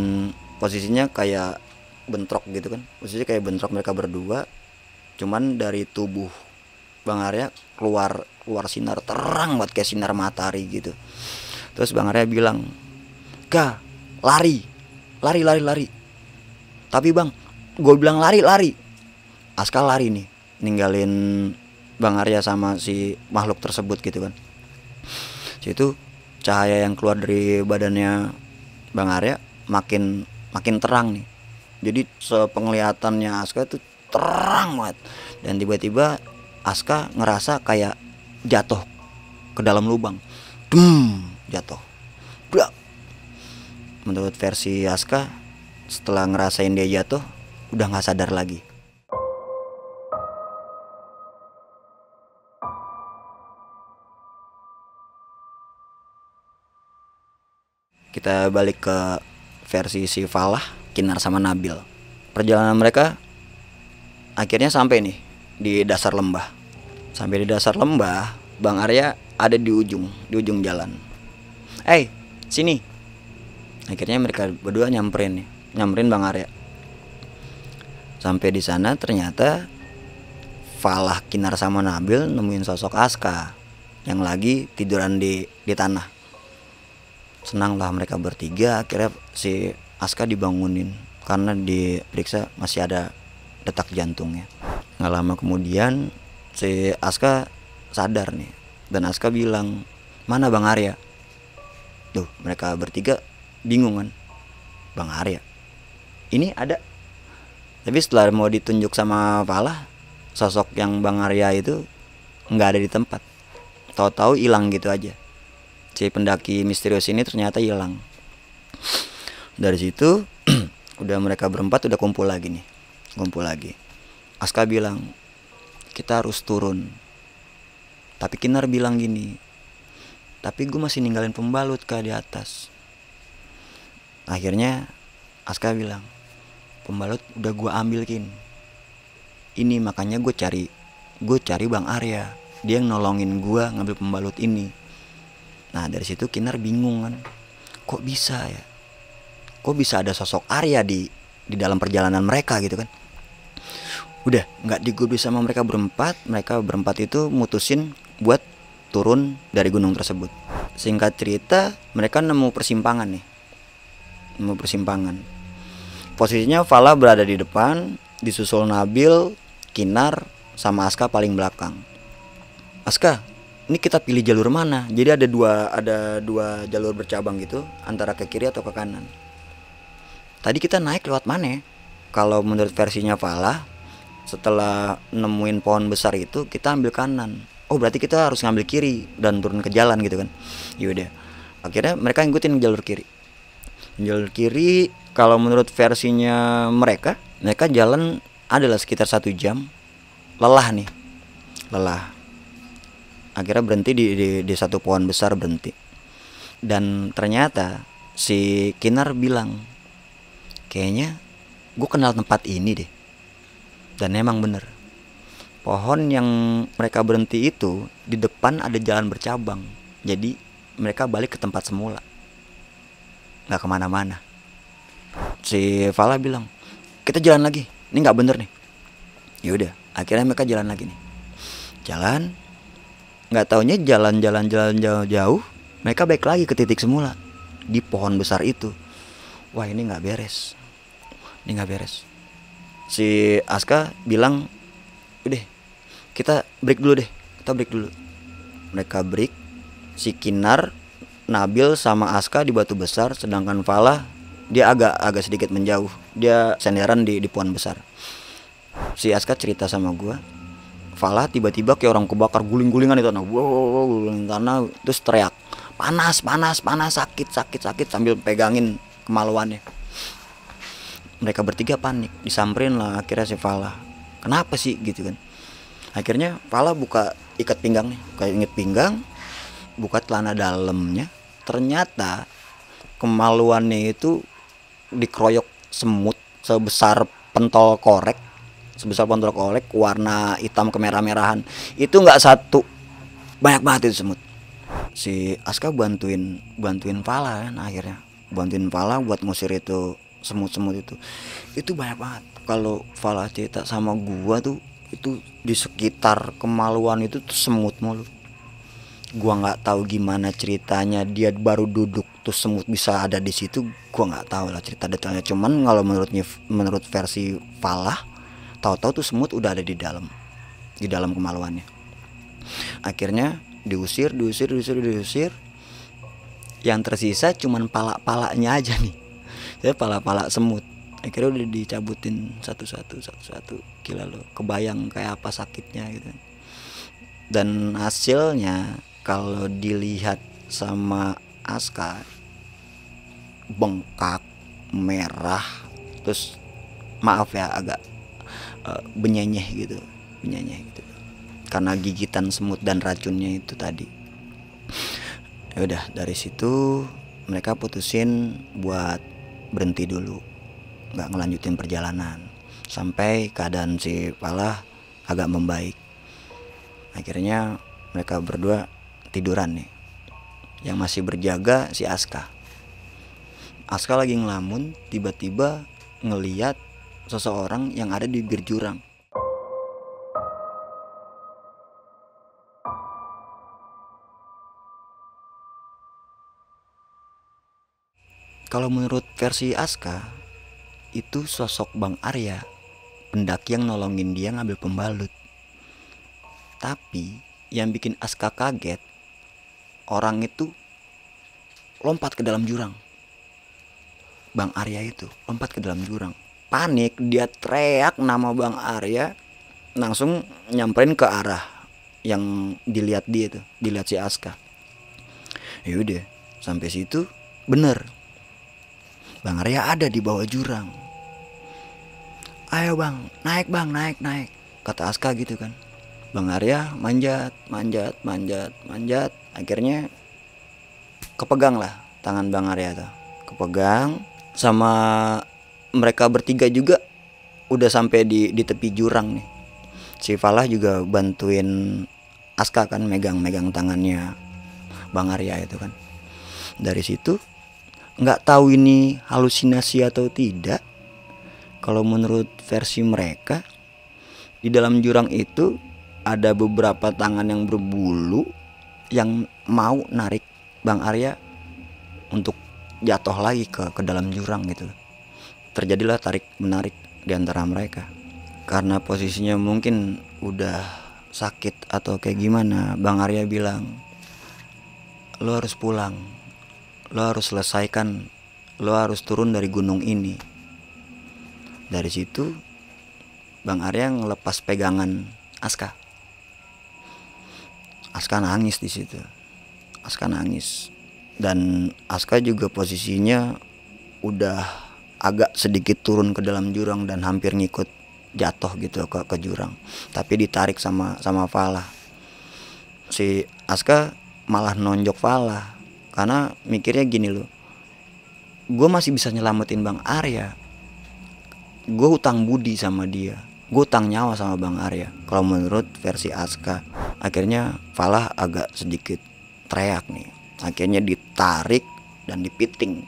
S1: posisinya kayak bentrok gitu kan posisinya kayak bentrok mereka berdua cuman dari tubuh Bang Arya keluar keluar sinar terang buat kayak sinar matahari gitu Terus Bang Arya bilang, "Ga, lari. Lari, lari, lari." Tapi Bang, gue bilang lari, lari. Aska lari nih, ninggalin Bang Arya sama si makhluk tersebut gitu kan. Situ cahaya yang keluar dari badannya Bang Arya makin makin terang nih. Jadi sepenglihatannya Aska itu terang banget. Dan tiba-tiba Aska ngerasa kayak jatuh ke dalam lubang. Dum, jatuh Brak. menurut versi Aska setelah ngerasain dia jatuh udah nggak sadar lagi kita balik ke versi si Falah, Kinar sama Nabil. Perjalanan mereka akhirnya sampai nih di dasar lembah. Sampai di dasar lembah, Bang Arya ada di ujung, di ujung jalan hey eh, sini akhirnya mereka berdua nyamperin nih nyamperin bang Arya sampai di sana ternyata Falah Kinar sama Nabil nemuin sosok Aska yang lagi tiduran di di tanah senanglah mereka bertiga akhirnya si Aska dibangunin karena diperiksa masih ada detak jantungnya nggak lama kemudian si Aska sadar nih dan Aska bilang mana Bang Arya Tuh, mereka bertiga bingung kan. Bang Arya. Ini ada. Tapi setelah mau ditunjuk sama Pala, sosok yang Bang Arya itu nggak ada di tempat. Tahu-tahu hilang gitu aja. Si pendaki misterius ini ternyata hilang. Dari situ udah mereka berempat udah kumpul lagi nih. Kumpul lagi. Aska bilang, "Kita harus turun." Tapi Kinar bilang gini, tapi gue masih ninggalin pembalut ke di atas akhirnya Aska bilang pembalut udah gue ambilkin ini makanya gue cari gue cari bang Arya dia yang nolongin gue ngambil pembalut ini nah dari situ Kinar bingung kan kok bisa ya kok bisa ada sosok Arya di di dalam perjalanan mereka gitu kan udah nggak bisa sama mereka berempat mereka berempat itu mutusin buat turun dari gunung tersebut. Singkat cerita, mereka nemu persimpangan nih. Nemu persimpangan. Posisinya Fala berada di depan, disusul Nabil, Kinar, sama Aska paling belakang. Aska, ini kita pilih jalur mana? Jadi ada dua ada dua jalur bercabang gitu, antara ke kiri atau ke kanan. Tadi kita naik lewat mana? Ya? Kalau menurut versinya Fala, setelah nemuin pohon besar itu kita ambil kanan oh berarti kita harus ngambil kiri dan turun ke jalan gitu kan yaudah akhirnya mereka ngikutin jalur kiri jalur kiri kalau menurut versinya mereka mereka jalan adalah sekitar satu jam lelah nih lelah akhirnya berhenti di, di, di satu pohon besar berhenti dan ternyata si Kinar bilang kayaknya gue kenal tempat ini deh dan emang bener pohon yang mereka berhenti itu di depan ada jalan bercabang jadi mereka balik ke tempat semula nggak kemana-mana si Fala bilang kita jalan lagi ini nggak bener nih yaudah akhirnya mereka jalan lagi nih jalan nggak taunya jalan-jalan jalan jauh-jauh mereka balik lagi ke titik semula di pohon besar itu wah ini nggak beres ini nggak beres si Aska bilang udah kita break dulu deh kita break dulu mereka break si Kinar Nabil sama Aska di batu besar sedangkan Falah dia agak agak sedikit menjauh dia senderan di, di pohon besar si Aska cerita sama gue Falah tiba-tiba kayak orang kebakar guling-gulingan itu tanah wow guling tanah terus teriak panas panas panas sakit sakit sakit sambil pegangin kemaluannya mereka bertiga panik disamperin lah akhirnya si Falah kenapa sih gitu kan akhirnya pala buka ikat pinggang nih kayak ikat pinggang buka celana dalamnya ternyata kemaluannya itu dikeroyok semut sebesar pentol korek sebesar pentol korek warna hitam kemerah-merahan itu nggak satu banyak banget itu semut si Aska bantuin bantuin Pala kan akhirnya bantuin Pala buat ngusir itu semut-semut itu itu banyak banget kalau pala cerita sama gua tuh itu di sekitar kemaluan itu tuh semut mulu gua nggak tahu gimana ceritanya dia baru duduk tuh semut bisa ada di situ gua nggak tahu lah cerita detailnya cuman kalau menurutnya menurut versi Falah tahu-tahu tuh semut udah ada di dalam di dalam kemaluannya akhirnya diusir diusir diusir diusir yang tersisa cuman palak-palaknya aja nih ya palak-palak semut akhirnya udah dicabutin satu-satu satu-satu gila lo kebayang kayak apa sakitnya gitu dan hasilnya kalau dilihat sama Aska bengkak merah terus maaf ya agak uh, benyenyeh gitu benyenyeh gitu karena gigitan semut dan racunnya itu tadi ya udah dari situ mereka putusin buat berhenti dulu nggak ngelanjutin perjalanan sampai keadaan si Palah agak membaik akhirnya mereka berdua tiduran nih yang masih berjaga si Aska Aska lagi ngelamun tiba-tiba ngeliat seseorang yang ada di bibir jurang kalau menurut versi Aska itu sosok Bang Arya, pendaki yang nolongin dia ngambil pembalut. Tapi yang bikin Aska kaget, orang itu lompat ke dalam jurang. Bang Arya itu lompat ke dalam jurang. Panik, dia teriak nama Bang Arya, langsung nyamperin ke arah yang dilihat dia itu, dilihat si Aska. Yaudah, sampai situ bener. Bang Arya ada di bawah jurang ayo bang naik bang naik naik kata Aska gitu kan Bang Arya manjat manjat manjat manjat akhirnya kepegang lah tangan Bang Arya tuh kepegang sama mereka bertiga juga udah sampai di di tepi jurang nih si Falah juga bantuin Aska kan megang-megang tangannya Bang Arya itu kan dari situ nggak tahu ini halusinasi atau tidak kalau menurut versi mereka di dalam jurang itu ada beberapa tangan yang berbulu yang mau narik Bang Arya untuk jatuh lagi ke ke dalam jurang gitu. Terjadilah tarik menarik di antara mereka. Karena posisinya mungkin udah sakit atau kayak gimana, Bang Arya bilang, "Lo harus pulang. Lo harus selesaikan. Lo harus turun dari gunung ini." dari situ Bang Arya ngelepas pegangan Aska Aska nangis di situ Aska nangis dan Aska juga posisinya udah agak sedikit turun ke dalam jurang dan hampir ngikut jatuh gitu ke, ke jurang tapi ditarik sama sama Fala si Aska malah nonjok Fala karena mikirnya gini loh gue masih bisa nyelamatin Bang Arya gue utang budi sama dia gue utang nyawa sama Bang Arya kalau menurut versi Aska akhirnya Falah agak sedikit teriak nih akhirnya ditarik dan dipiting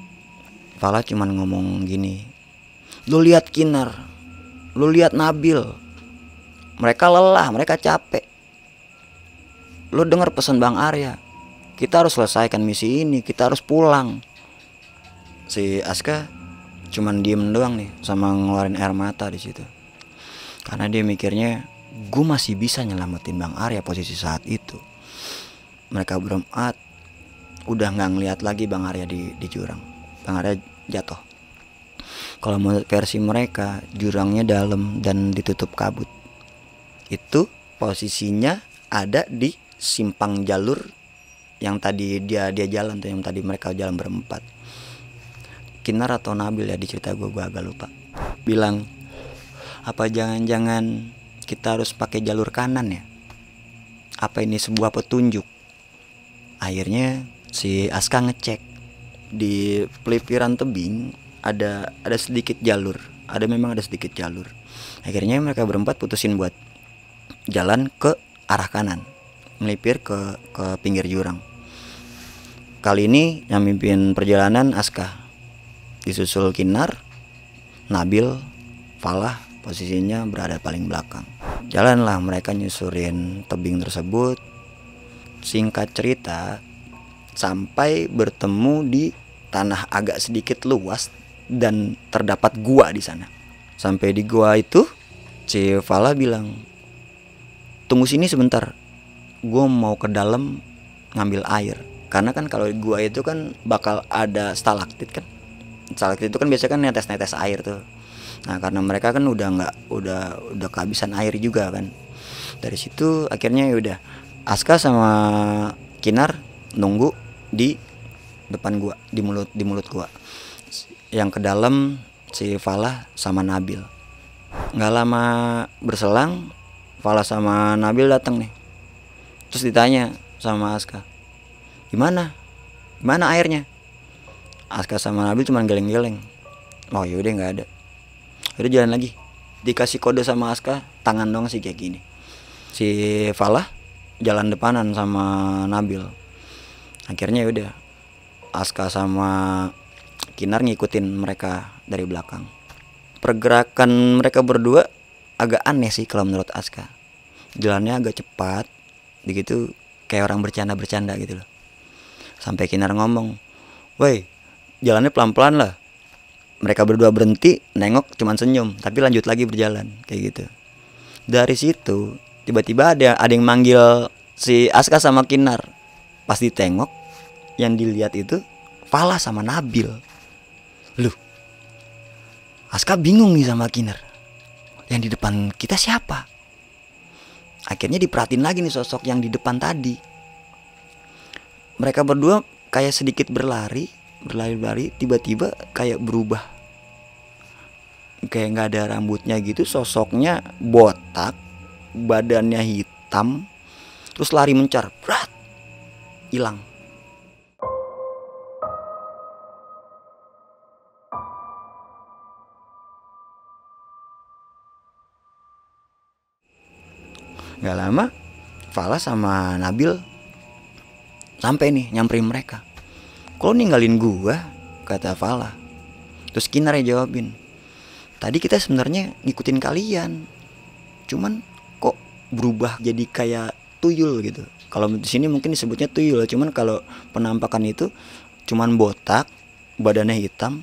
S1: Falah cuman ngomong gini lu lihat Kinar lu lihat Nabil mereka lelah mereka capek lu denger pesan Bang Arya kita harus selesaikan misi ini kita harus pulang si Aska cuman diem doang nih sama ngeluarin air mata di situ karena dia mikirnya gue masih bisa nyelamatin bang Arya posisi saat itu mereka berempat udah nggak ngeliat lagi bang Arya di di jurang bang Arya jatuh kalau menurut versi mereka jurangnya dalam dan ditutup kabut itu posisinya ada di simpang jalur yang tadi dia dia jalan tuh yang tadi mereka jalan berempat Kinar atau Nabil ya di cerita gue gue agak lupa bilang apa jangan-jangan kita harus pakai jalur kanan ya apa ini sebuah petunjuk akhirnya si Aska ngecek di pelipiran tebing ada ada sedikit jalur ada memang ada sedikit jalur akhirnya mereka berempat putusin buat jalan ke arah kanan melipir ke ke pinggir jurang kali ini yang mimpin perjalanan Aska disusul Kinar, Nabil, Falah posisinya berada paling belakang. Jalanlah mereka nyusurin tebing tersebut. Singkat cerita, sampai bertemu di tanah agak sedikit luas dan terdapat gua di sana. Sampai di gua itu, si Fala bilang, "Tunggu sini sebentar. Gua mau ke dalam ngambil air." Karena kan kalau gua itu kan bakal ada stalaktit kan caleg itu kan biasanya kan netes-netes air tuh nah karena mereka kan udah nggak udah udah kehabisan air juga kan dari situ akhirnya ya udah Aska sama Kinar nunggu di depan gua di mulut di mulut gua yang ke dalam si Falah sama Nabil nggak lama berselang Falah sama Nabil datang nih terus ditanya sama Aska gimana gimana airnya Aska sama Nabil cuman geleng-geleng oh yaudah nggak ada udah jalan lagi dikasih kode sama Aska tangan dong sih kayak gini si Falah jalan depanan sama Nabil akhirnya yaudah. Aska sama Kinar ngikutin mereka dari belakang pergerakan mereka berdua agak aneh sih kalau menurut Aska jalannya agak cepat begitu kayak orang bercanda-bercanda gitu loh sampai Kinar ngomong woi jalannya pelan-pelan lah mereka berdua berhenti nengok cuman senyum tapi lanjut lagi berjalan kayak gitu dari situ tiba-tiba ada ada yang manggil si Aska sama Kinar pas ditengok yang dilihat itu Fala sama Nabil lu Aska bingung nih sama Kinar yang di depan kita siapa akhirnya diperhatiin lagi nih sosok yang di depan tadi mereka berdua kayak sedikit berlari berlari-lari tiba-tiba kayak berubah kayak nggak ada rambutnya gitu sosoknya botak badannya hitam terus lari mencar berat hilang nggak lama Fala sama Nabil sampai nih nyamperin mereka Kok ninggalin gua? Kata Fala. Terus Kinar yang jawabin. Tadi kita sebenarnya ngikutin kalian. Cuman kok berubah jadi kayak tuyul gitu. Kalau di sini mungkin disebutnya tuyul, cuman kalau penampakan itu cuman botak, badannya hitam,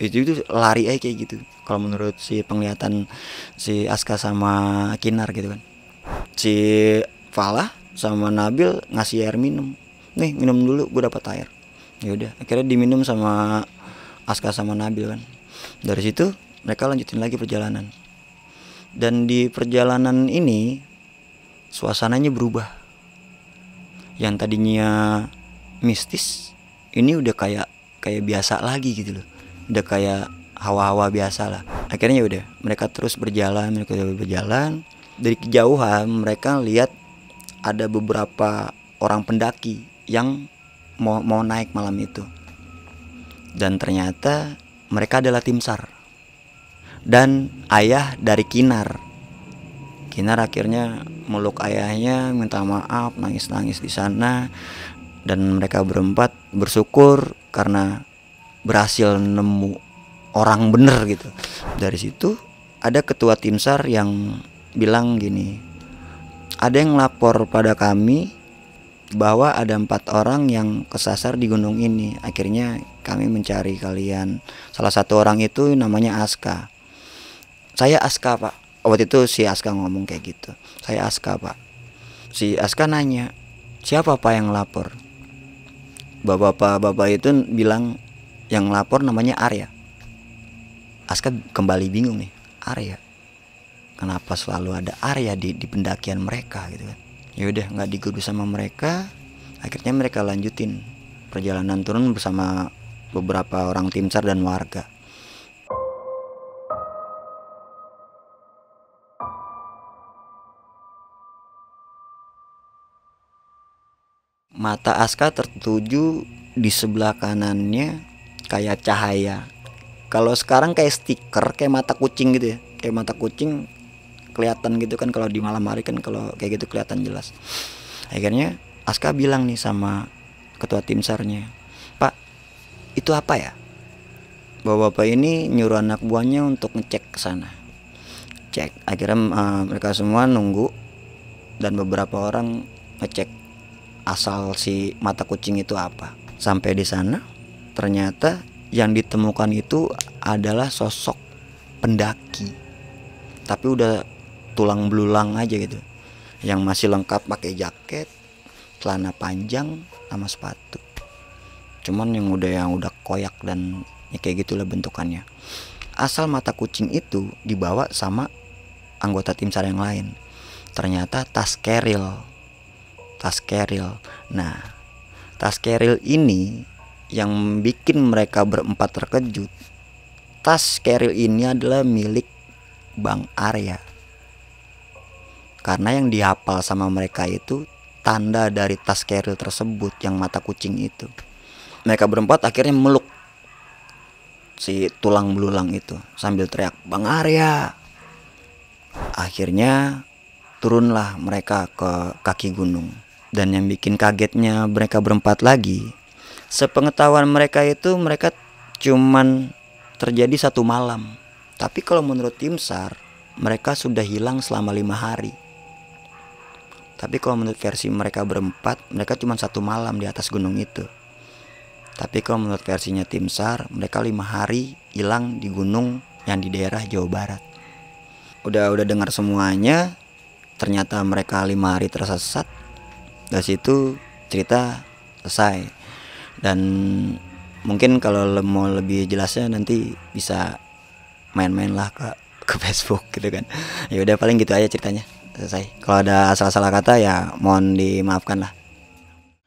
S1: itu itu lari aja kayak gitu kalau menurut si penglihatan si Aska sama Kinar gitu kan si Fala sama Nabil ngasih air minum nih minum dulu gua dapat air ya udah akhirnya diminum sama Aska sama Nabil kan dari situ mereka lanjutin lagi perjalanan dan di perjalanan ini suasananya berubah yang tadinya mistis ini udah kayak kayak biasa lagi gitu loh udah kayak hawa-hawa biasa lah akhirnya ya udah mereka terus berjalan mereka terus berjalan dari kejauhan mereka lihat ada beberapa orang pendaki yang mau mau naik malam itu dan ternyata mereka adalah tim sar dan ayah dari Kinar Kinar akhirnya meluk ayahnya minta maaf nangis-nangis di sana dan mereka berempat bersyukur karena berhasil nemu orang bener gitu dari situ ada ketua tim sar yang bilang gini ada yang lapor pada kami bahwa ada empat orang yang kesasar di gunung ini. Akhirnya kami mencari kalian. Salah satu orang itu namanya Aska. Saya Aska pak. Oh, waktu itu si Aska ngomong kayak gitu. Saya Aska pak. Si Aska nanya siapa pak yang lapor. Bapak-bapak itu bilang yang lapor namanya Arya. Aska kembali bingung nih. Arya. Kenapa selalu ada Arya di, di pendakian mereka gitu kan? ya udah nggak digoda sama mereka akhirnya mereka lanjutin perjalanan turun bersama beberapa orang tim sar dan warga mata Aska tertuju di sebelah kanannya kayak cahaya. Kalau sekarang kayak stiker, kayak mata kucing gitu ya. Kayak mata kucing kelihatan gitu kan kalau di malam hari kan kalau kayak gitu kelihatan jelas akhirnya Aska bilang nih sama ketua tim sarnya Pak itu apa ya bahwa bapak ini nyuruh anak buahnya untuk ngecek ke sana cek akhirnya uh, mereka semua nunggu dan beberapa orang ngecek asal si mata kucing itu apa sampai di sana ternyata yang ditemukan itu adalah sosok pendaki tapi udah tulang belulang aja gitu yang masih lengkap pakai jaket celana panjang sama sepatu cuman yang udah yang udah koyak dan ya kayak gitulah bentukannya asal mata kucing itu dibawa sama anggota tim sar yang lain ternyata tas keril tas keril nah tas keril ini yang bikin mereka berempat terkejut tas keril ini adalah milik Bang Arya karena yang dihafal sama mereka itu tanda dari tas keril tersebut yang mata kucing itu. Mereka berempat akhirnya meluk si tulang belulang itu sambil teriak, "Bang Arya!" Akhirnya turunlah mereka ke kaki gunung. Dan yang bikin kagetnya mereka berempat lagi, sepengetahuan mereka itu mereka cuman terjadi satu malam. Tapi kalau menurut tim SAR, mereka sudah hilang selama lima hari. Tapi kalau menurut versi mereka berempat, mereka cuma satu malam di atas gunung itu. Tapi kalau menurut versinya tim SAR, mereka lima hari hilang di gunung yang di daerah Jawa Barat. Udah udah dengar semuanya, ternyata mereka lima hari tersesat. Dari situ cerita selesai. Dan mungkin kalau mau lebih jelasnya nanti bisa main-main lah ke ke Facebook gitu kan. ya udah paling gitu aja ceritanya selesai kalau ada salah salah kata ya mohon dimaafkan lah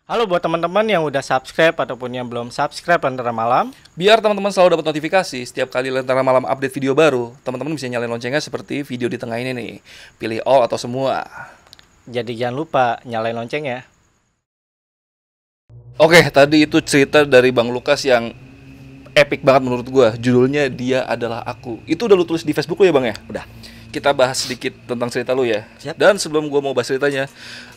S2: Halo buat teman-teman yang udah subscribe ataupun yang belum subscribe Lentera Malam. Biar teman-teman selalu dapat notifikasi setiap kali Lentera Malam update video baru, teman-teman bisa nyalain loncengnya seperti video di tengah ini nih. Pilih all atau semua. Jadi jangan lupa nyalain loncengnya. Oke, tadi itu cerita dari Bang Lukas yang epic banget menurut gue. Judulnya dia adalah aku. Itu udah lu tulis di Facebook lu ya, Bang ya? Udah kita bahas sedikit tentang cerita lu ya. Siap. Dan sebelum gua mau bahas ceritanya,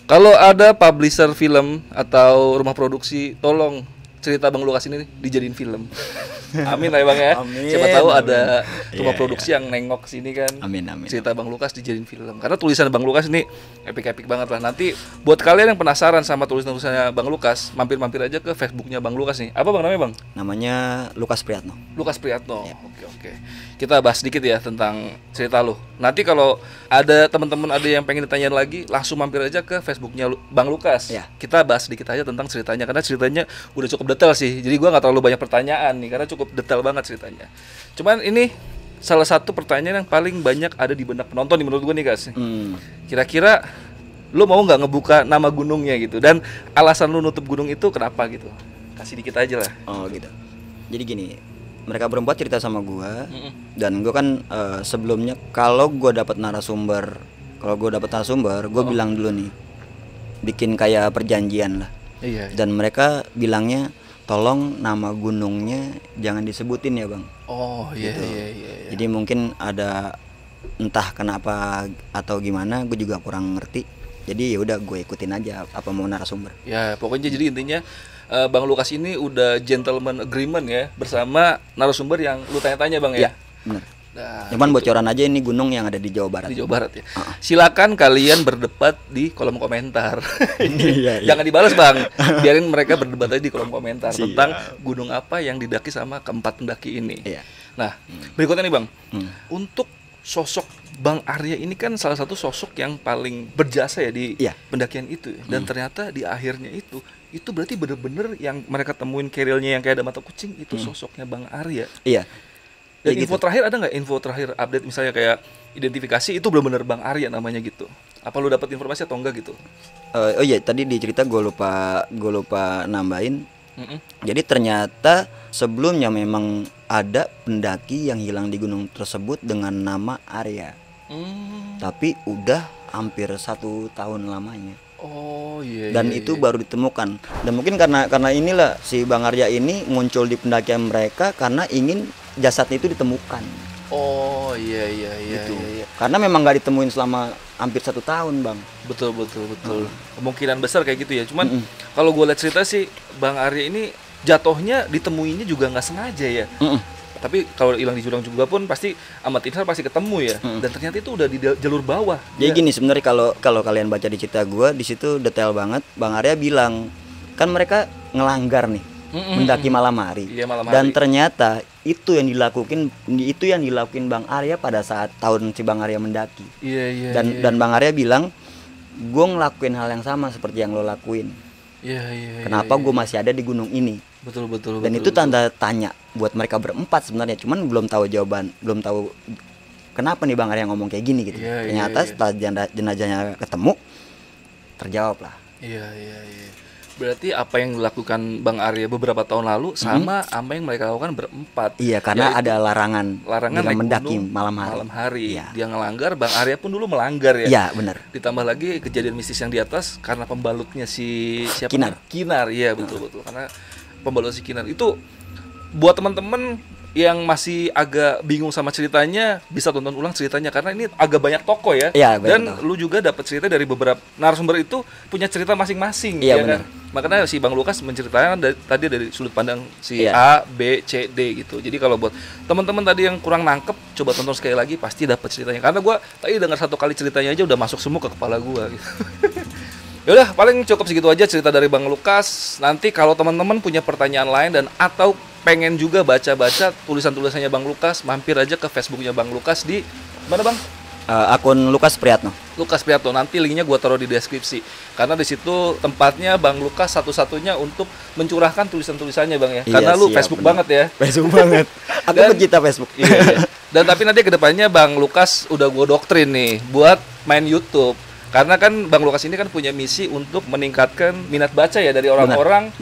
S2: kalau ada publisher film atau rumah produksi, tolong cerita Bang Lukas ini dijadiin film.
S1: amin lah ya Bang ya. Amin, Siapa tahu amin. ada rumah iya, yeah, produksi
S2: yeah. yang nengok sini kan. Amin amin. Cerita Bang Lukas dijadiin film. Karena tulisan Bang Lukas ini epic-epic banget lah. Nanti buat kalian yang penasaran sama tulisan-tulisannya Bang Lukas, mampir-mampir aja ke Facebooknya Bang Lukas nih. Apa Bang namanya Bang?
S1: Namanya Lukas Priyatno.
S2: Lukas Priyatno. Yeah. Oke oke. Kita bahas sedikit ya tentang cerita lu. Nanti kalau ada teman-teman ada yang pengen ditanyain lagi, langsung mampir aja ke Facebooknya Bang Lukas. Yeah. Kita bahas sedikit aja tentang ceritanya karena ceritanya udah cukup detail sih jadi gue nggak terlalu banyak pertanyaan nih karena cukup detail banget ceritanya cuman ini salah satu pertanyaan yang paling banyak ada di benak penonton nih menurut gue nih guys hmm. kira-kira lo mau nggak ngebuka nama gunungnya gitu dan alasan lo nutup gunung itu kenapa gitu
S1: kasih dikit aja lah oh gitu jadi gini mereka berempat cerita sama gue dan gue kan uh, sebelumnya kalau gue dapat narasumber kalau gue dapat narasumber gue oh. bilang dulu nih bikin kayak perjanjian lah iya, iya. dan mereka bilangnya tolong nama gunungnya jangan disebutin ya bang oh iya gitu. iya, iya iya jadi mungkin ada entah kenapa atau gimana gue juga kurang ngerti jadi ya udah gue ikutin aja apa mau narasumber
S2: ya pokoknya jadi intinya uh, bang Lukas ini udah gentleman agreement ya bersama narasumber yang lu tanya-tanya bang ya,
S1: ya Nah, Cuman gitu. bocoran aja ini gunung yang ada di Jawa Barat. Di Jawa Barat ya. Uh. Silakan kalian berdebat
S2: di kolom komentar. Iya, iya. Jangan dibalas bang. Biarin mereka berdebat aja di kolom komentar Siap. tentang gunung apa yang didaki sama keempat pendaki ini. Iya. Nah hmm. berikutnya nih bang, hmm. untuk sosok Bang Arya ini kan salah satu sosok yang paling berjasa ya di iya. pendakian itu. Ya. Dan hmm. ternyata di akhirnya itu itu berarti bener-bener yang mereka temuin kerilnya yang kayak ada mata kucing itu hmm. sosoknya Bang Arya.
S1: Iya. Dan ya info
S2: gitu. terakhir ada nggak info terakhir update misalnya kayak identifikasi itu belum bener Bang Arya namanya gitu. Apa lu dapat informasi atau enggak gitu?
S1: Uh, oh iya tadi di cerita gue lupa gue lupa nambahin. Mm -mm. Jadi ternyata sebelumnya memang ada pendaki yang hilang di gunung tersebut dengan nama Arya. Mm. Tapi udah hampir satu tahun lamanya.
S2: Oh iya. Yeah, Dan yeah, itu yeah.
S1: baru ditemukan. Dan mungkin karena karena inilah si Bang Arya ini muncul di pendakian mereka karena ingin jasadnya itu ditemukan.
S2: Oh
S1: iya iya iya. Gitu. iya, iya. Karena memang nggak ditemuin selama hampir satu tahun bang. Betul betul betul. Hmm.
S2: Kemungkinan besar kayak gitu ya. Cuman mm kalau gue lihat cerita sih bang Arya ini jatuhnya ditemuinya juga nggak sengaja ya. Mm Tapi kalau hilang di jurang juga pun pasti amat insar pasti ketemu ya. Mm Dan ternyata itu udah di jalur bawah.
S1: Jadi ya. gini sebenarnya kalau kalau kalian baca di cerita gue di situ detail banget. Bang Arya bilang kan mereka ngelanggar nih. mendaki malam hari. Iya, malam hari. Dan ternyata itu yang dilakukan itu yang dilakukan Bang Arya pada saat tahun si Bang Arya mendaki. Iya iya. Yeah, dan yeah. dan iya. Bang Arya bilang, gue ngelakuin hal yang sama seperti yang lo lakuin.
S2: Iya iya. iya kenapa iya, gue
S1: masih ada di gunung ini?
S2: Betul betul. Dan betul, itu tanda
S1: betul. tanya buat mereka berempat sebenarnya, cuman belum tahu jawaban, belum tahu kenapa nih Bang Arya ngomong kayak gini gitu. Ternyata setelah jenazahnya ketemu, terjawab lah. Iya iya iya
S2: Berarti apa yang dilakukan Bang Arya
S1: beberapa tahun lalu mm-hmm. sama mm -hmm. apa
S2: yang mereka lakukan berempat. Iya, karena Yaitu ada
S1: larangan larangan dengan mendaki malam hari. Malam
S2: hari. Iya. Dia ngelanggar, Bang Arya pun dulu melanggar ya. Iya, benar. Ditambah lagi kejadian mistis yang di atas karena pembalutnya si siapa? Kinar. Kinar, iya betul-betul. Karena pembalut si Kinar itu buat teman-teman yang masih agak bingung sama ceritanya bisa tonton ulang ceritanya karena ini agak banyak toko ya. ya dan lu juga dapat cerita dari beberapa narasumber itu punya cerita masing-masing ya, ya kan. Makanya si Bang Lukas menceritakan dari, tadi dari sudut pandang si ya. A, B, C, D gitu. Jadi kalau buat teman-teman tadi yang kurang nangkep coba tonton sekali lagi pasti dapat ceritanya. Karena gua tadi dengar satu kali ceritanya aja udah masuk semua ke kepala gua gitu. Yaudah, paling cukup segitu aja cerita dari Bang Lukas. Nanti kalau teman-teman punya pertanyaan lain dan atau pengen juga baca-baca tulisan-tulisannya Bang Lukas, mampir aja ke Facebooknya Bang Lukas di mana Bang?
S1: Uh, akun Lukas Priyatno.
S2: Lukas Priyatno. Nanti linknya gue taruh di deskripsi. Karena di situ tempatnya Bang Lukas satu-satunya untuk mencurahkan tulisan-tulisannya Bang ya. Iya, Karena lu siap, Facebook bener. banget ya. Facebook banget. Aku Dan, pencinta Facebook. Iya, iya. Dan tapi nanti kedepannya Bang Lukas udah gue doktrin nih buat main YouTube karena kan Bang Lukas ini kan punya misi untuk meningkatkan minat baca ya dari orang-orang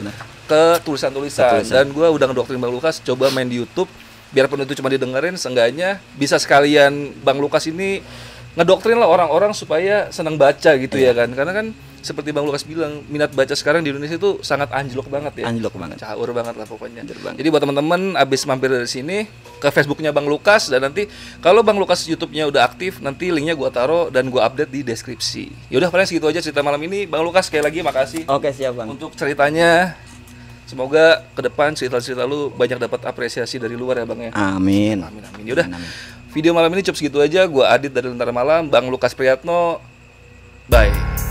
S2: ke tulisan-tulisan. Dan gue udah ngedoktrin Bang Lukas coba main di YouTube biarpun itu cuma didengerin seenggaknya bisa sekalian Bang Lukas ini ngedoktrin lah orang-orang supaya senang baca gitu ya iya. kan karena kan seperti Bang Lukas bilang minat baca sekarang di Indonesia itu sangat anjlok banget ya anjlok banget caur banget lah pokoknya banget. jadi buat teman-teman abis mampir dari sini ke Facebooknya Bang Lukas dan nanti kalau Bang Lukas YouTube-nya udah aktif nanti linknya gua taruh dan gua update di deskripsi yaudah paling segitu aja cerita malam ini Bang Lukas sekali lagi makasih oke siap Bang untuk ceritanya Semoga ke depan cerita-cerita lu banyak dapat apresiasi dari luar ya bang ya.
S1: Amin. Amin
S2: amin. Yaudah. Amin, amin. Video malam ini cukup segitu aja. Gue Adit dari Lentera Malam, Bang Lukas Priyatno. Bye.